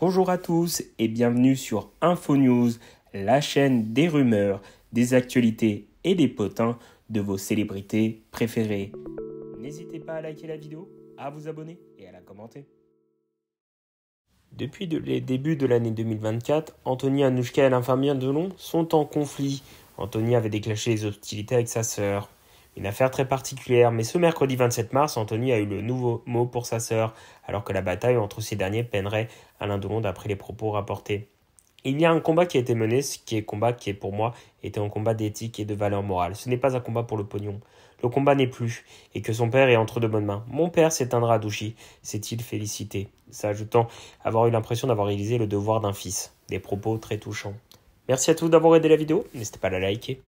Bonjour à tous et bienvenue sur InfoNews, la chaîne des rumeurs, des actualités et des potins de vos célébrités préférées. N'hésitez pas à liker la vidéo, à vous abonner et à la commenter. Depuis les débuts de l'année 2024, Anthony, Anouchka et l'infirmière Delon sont en conflit. Anthony avait déclenché les hostilités avec sa sœur. Une affaire très particulière, mais ce mercredi 27 mars, Anthony a eu le nouveau mot pour sa sœur, alors que la bataille entre ces derniers peinerait à l'un monde après les propos rapportés. Il y a un combat qui a été mené, ce qui est combat qui est pour moi était un combat d'éthique et de valeur morale. Ce n'est pas un combat pour le pognon. Le combat n'est plus, et que son père est entre de bonnes mains. Mon père s'éteindra à s'est-il félicité, s'ajoutant avoir eu l'impression d'avoir réalisé le devoir d'un fils. Des propos très touchants. Merci à tous d'avoir aidé la vidéo, n'hésitez pas à la liker.